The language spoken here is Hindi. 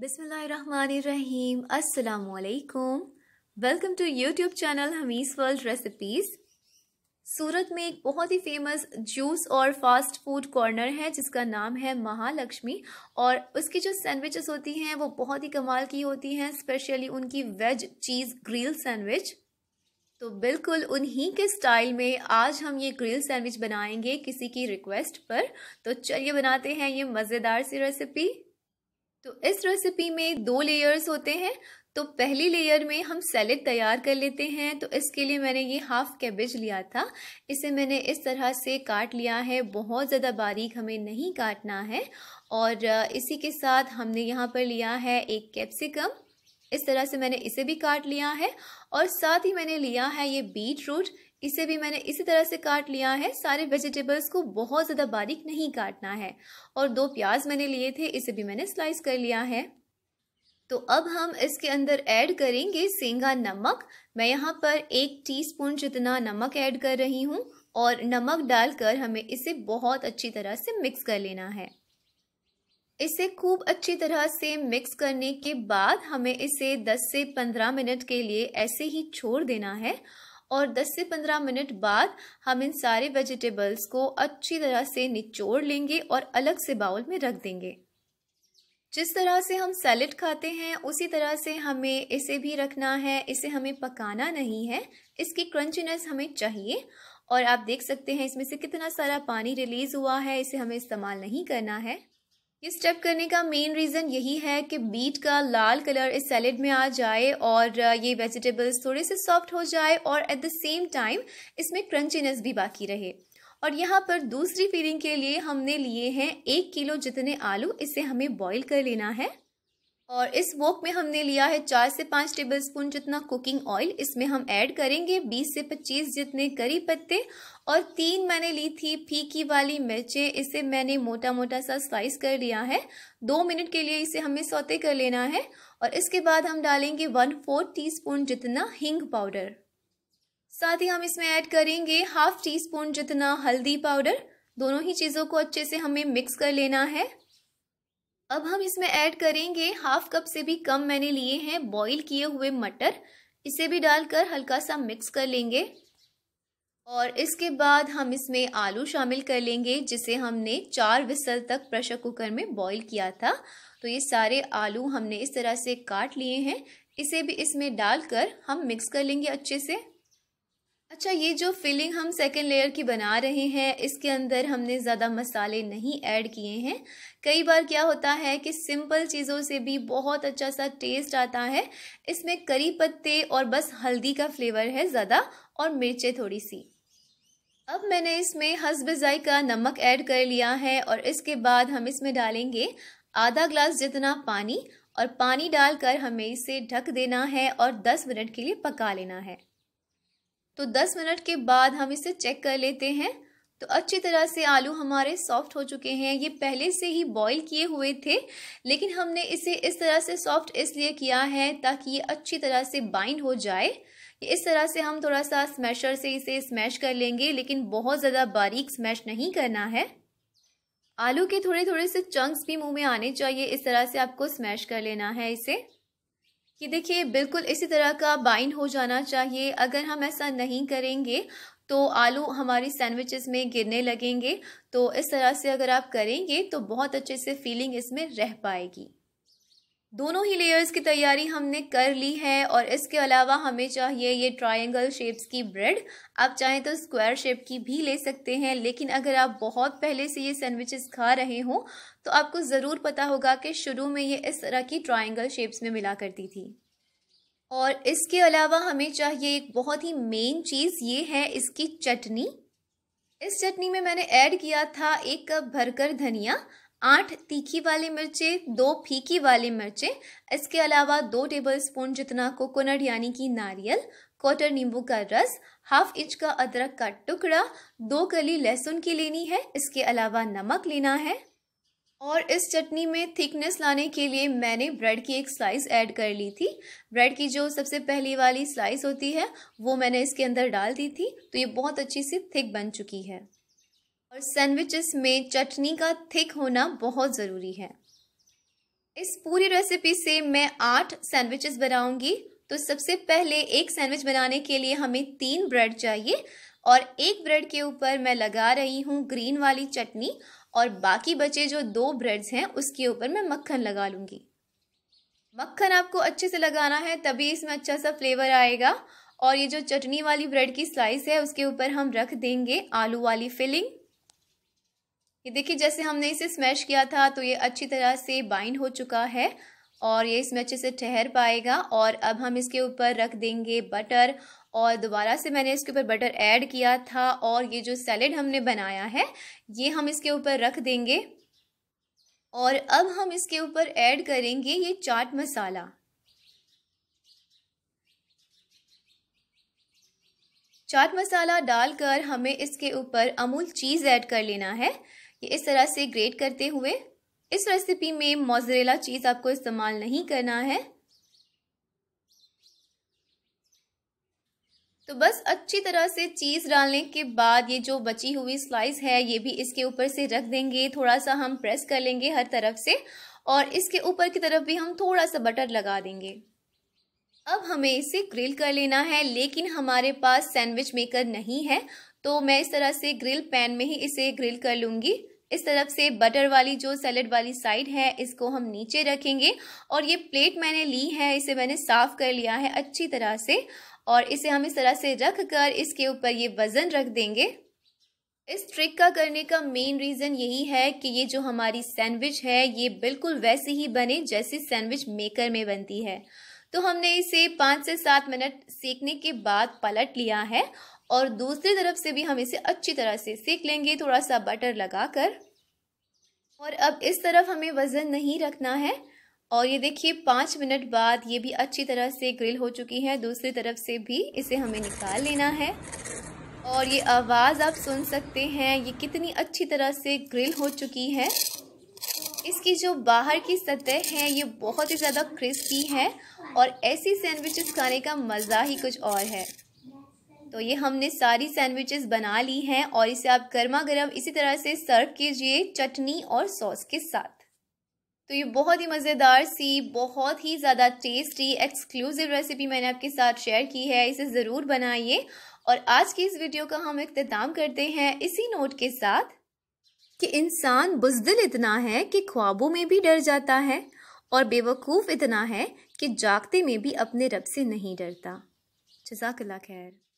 बिसमीम अल्लाम welcome to YouTube channel Hamees world recipes Surat में एक बहुत ही फेमस जूस और फास्ट फूड कॉर्नर है जिसका नाम है महालक्ष्मी और उसकी जो सैंडविचेस होती हैं वो बहुत ही कमाल की होती हैं स्पेशली उनकी वेज चीज़ ग्रिल सैंडविच तो बिल्कुल उन्हीं के स्टाइल में आज हम ये ग्रिल सैंडविच बनाएंगे किसी की रिक्वेस्ट पर तो चलिए बनाते हैं ये मज़ेदार सी रेसिपी तो इस रेसिपी में दो लेयर्स होते हैं तो पहली लेयर में हम सैलेड तैयार कर लेते हैं तो इसके लिए मैंने ये हाफ कैबेज लिया था इसे मैंने इस तरह से काट लिया है बहुत ज़्यादा बारीक हमें नहीं काटना है और इसी के साथ हमने यहाँ पर लिया है एक कैप्सिकम इस तरह से मैंने इसे भी काट लिया है और साथ ही मैंने लिया है ये बीट रूट इसे भी मैंने इसी तरह से काट लिया है सारे वेजिटेबल्स को बहुत ज़्यादा बारीक नहीं काटना है और दो प्याज मैंने लिए थे इसे भी मैंने स्लाइस कर लिया है तो अब हम इसके अंदर ऐड करेंगे सेंगा नमक मैं यहाँ पर एक टीस्पून जितना नमक ऐड कर रही हूँ और नमक डालकर हमें इसे बहुत अच्छी तरह से मिक्स कर लेना है इसे खूब अच्छी तरह से मिक्स करने के बाद हमें इसे 10 से 15 मिनट के लिए ऐसे ही छोड़ देना है और 10 से 15 मिनट बाद हम इन सारे वेजिटेबल्स को अच्छी तरह से निचोड़ लेंगे और अलग से बाउल में रख देंगे जिस तरह से हम सैलड खाते हैं उसी तरह से हमें इसे भी रखना है इसे हमें पकाना नहीं है इसकी क्रंचीनेस हमें चाहिए और आप देख सकते हैं इसमें से कितना सारा पानी रिलीज़ हुआ है इसे हमें इस्तेमाल नहीं करना है ये स्टेप करने का मेन रीज़न यही है कि बीट का लाल कलर इस सैलेड में आ जाए और ये वेजिटेबल्स थोड़े से सॉफ्ट हो जाए और एट द सेम टाइम इसमें क्रंचीनेस भी बाकी रहे और यहाँ पर दूसरी फीलिंग के लिए हमने लिए हैं एक किलो जितने आलू इसे हमें बॉईल कर लेना है और इस वोक में हमने लिया है चार से पाँच टेबल स्पून जितना कुकिंग ऑयल इसमें हम ऐड करेंगे बीस से पच्चीस जितने करी पत्ते और तीन मैंने ली थी फीकी वाली मिर्चें इसे मैंने मोटा मोटा सा स्लाइस कर लिया है दो मिनट के लिए इसे हमें सौते कर लेना है और इसके बाद हम डालेंगे वन फोर्थ टी जितना हींग पाउडर साथ ही हम इसमें ऐड करेंगे हाफ टी स्पून जितना हल्दी पाउडर दोनों ही चीज़ों को अच्छे से हमें मिक्स कर लेना है अब हम इसमें ऐड करेंगे हाफ कप से भी कम मैंने लिए हैं बॉईल किए हुए मटर इसे भी डालकर हल्का सा मिक्स कर लेंगे और इसके बाद हम इसमें आलू शामिल कर लेंगे जिसे हमने चार विसल तक प्रेशर कुकर में बॉईल किया था तो ये सारे आलू हमने इस तरह से काट लिए हैं इसे भी इसमें डालकर हम मिक्स कर लेंगे अच्छे से अच्छा ये जो फिलिंग हम सेकेंड लेयर की बना रहे हैं इसके अंदर हमने ज़्यादा मसाले नहीं ऐड किए हैं कई बार क्या होता है कि सिंपल चीज़ों से भी बहुत अच्छा सा टेस्ट आता है इसमें करी पत्ते और बस हल्दी का फ्लेवर है ज़्यादा और मिर्चें थोड़ी सी अब मैंने इसमें हसबजाई का नमक ऐड कर लिया है और इसके बाद हम इसमें डालेंगे आधा ग्लास जितना पानी और पानी डालकर हमें इसे ढक देना है और दस मिनट के लिए पका लेना है तो 10 मिनट के बाद हम इसे चेक कर लेते हैं तो अच्छी तरह से आलू हमारे सॉफ्ट हो चुके हैं ये पहले से ही बॉईल किए हुए थे लेकिन हमने इसे इस तरह से सॉफ्ट इसलिए किया है ताकि ये अच्छी तरह से बाइंड हो जाए इस तरह से हम थोड़ा सा स्मैशर से इसे स्मैश कर लेंगे लेकिन बहुत ज़्यादा बारीक स्मैश नहीं करना है आलू के थोड़े थोड़े से चंक्स भी मुंह में आने चाहिए इस तरह से आपको स्मैश कर लेना है इसे कि देखिए बिल्कुल इसी तरह का बाइंड हो जाना चाहिए अगर हम ऐसा नहीं करेंगे तो आलू हमारी सैंडविचेस में गिरने लगेंगे तो इस तरह से अगर आप करेंगे तो बहुत अच्छे से फीलिंग इसमें रह पाएगी दोनों ही लेयर्स की तैयारी हमने कर ली है और इसके अलावा हमें चाहिए ये ट्रायंगल शेप्स की ब्रेड आप चाहें तो स्क्वायर शेप की भी ले सकते हैं लेकिन अगर आप बहुत पहले से ये सैंडविचेस खा रहे हो तो आपको ज़रूर पता होगा कि शुरू में ये इस तरह की ट्रायंगल शेप्स में मिला करती थी और इसके अलावा हमें चाहिए एक बहुत ही मेन चीज़ ये है इसकी चटनी इस चटनी में मैंने ऐड किया था एक कप भरकर धनिया आठ तीखी वाली मिर्चें दो फीकी वाली मिर्चें इसके अलावा दो टेबलस्पून जितना कोकोनट यानी कि नारियल क्वार्टर नींबू का रस हाफ इंच का अदरक का टुकड़ा दो कली लहसुन की लेनी है इसके अलावा नमक लेना है और इस चटनी में थिकनेस लाने के लिए मैंने ब्रेड की एक स्लाइस ऐड कर ली थी ब्रेड की जो सबसे पहली वाली स्लाइस होती है वो मैंने इसके अंदर डाल दी थी तो ये बहुत अच्छी सी थिक बन चुकी है और सैंडविचेस में चटनी का थिक होना बहुत ज़रूरी है इस पूरी रेसिपी से मैं आठ सैंडविचेस बनाऊंगी तो सबसे पहले एक सैंडविच बनाने के लिए हमें तीन ब्रेड चाहिए और एक ब्रेड के ऊपर मैं लगा रही हूँ ग्रीन वाली चटनी और बाकी बचे जो दो ब्रेड्स हैं उसके ऊपर मैं मक्खन लगा लूँगी मक्खन आपको अच्छे से लगाना है तभी इसमें अच्छा सा फ्लेवर आएगा और ये जो चटनी वाली ब्रेड की स्लाइस है उसके ऊपर हम रख देंगे आलू वाली फिलिंग ये देखिए जैसे हमने इसे स्मैश किया था तो ये अच्छी तरह से बाइंड हो चुका है और ये इसमें अच्छे से ठहर पाएगा और अब हम इसके ऊपर रख देंगे बटर और दोबारा से मैंने इसके ऊपर बटर ऐड किया था और ये जो सैलेड हमने बनाया है ये हम इसके ऊपर रख देंगे और अब हम इसके ऊपर ऐड करेंगे ये चाट मसाला चाट मसाला डालकर हमें इसके ऊपर अमूल चीज़ ऐड कर लेना है ये इस तरह से ग्रेट करते हुए इस रेसिपी में मोजरेला चीज़ आपको इस्तेमाल नहीं करना है तो बस अच्छी तरह से चीज़ डालने के बाद ये जो बची हुई स्लाइस है ये भी इसके ऊपर से रख देंगे थोड़ा सा हम प्रेस कर लेंगे हर तरफ से और इसके ऊपर की तरफ भी हम थोड़ा सा बटर लगा देंगे अब हमें इसे ग्रिल कर लेना है लेकिन हमारे पास सैंडविच मेकर नहीं है तो मैं इस तरह से ग्रिल पैन में ही इसे ग्रिल कर लूँगी इस तरफ से बटर वाली जो सैलड वाली साइड है इसको हम नीचे रखेंगे और ये प्लेट मैंने ली है इसे मैंने साफ़ कर लिया है अच्छी तरह से और इसे हम इस तरह से रख कर इसके ऊपर ये वज़न रख देंगे इस ट्रिक का करने का मेन रीज़न यही है कि ये जो हमारी सैंडविच है ये बिल्कुल वैसे ही बने जैसे सैंडविच मेकर में बनती है तो हमने इसे पाँच से सात मिनट सेकने के बाद पलट लिया है और दूसरी तरफ से भी हम इसे अच्छी तरह से सेक लेंगे थोड़ा सा बटर लगाकर और अब इस तरफ हमें वज़न नहीं रखना है और ये देखिए पाँच मिनट बाद ये भी अच्छी तरह से ग्रिल हो चुकी है दूसरी तरफ से भी इसे हमें निकाल लेना है और ये आवाज़ आप सुन सकते हैं ये कितनी अच्छी तरह से ग्रिल हो चुकी है इसकी जो बाहर की सतह है ये बहुत ही ज़्यादा क्रिस्पी है और ऐसी सैंडविचेस खाने का मज़ा ही कुछ और है तो ये हमने सारी सैंडविचेस बना ली हैं और इसे आप गर्मा गर्म इसी तरह से सर्व कीजिए चटनी और सॉस के साथ तो ये बहुत ही मज़ेदार सी बहुत ही ज़्यादा टेस्टी एक्सक्लूसिव रेसिपी मैंने आपके साथ शेयर की है इसे ज़रूर बनाइए और आज की इस वीडियो का हम इख्ताम करते हैं इसी नोट के साथ कि इंसान बुजदिल इतना है कि ख्वाबों में भी डर जाता है और बेवकूफ़ इतना है कि जागते में भी अपने रब से नहीं डरता जजाकला खैर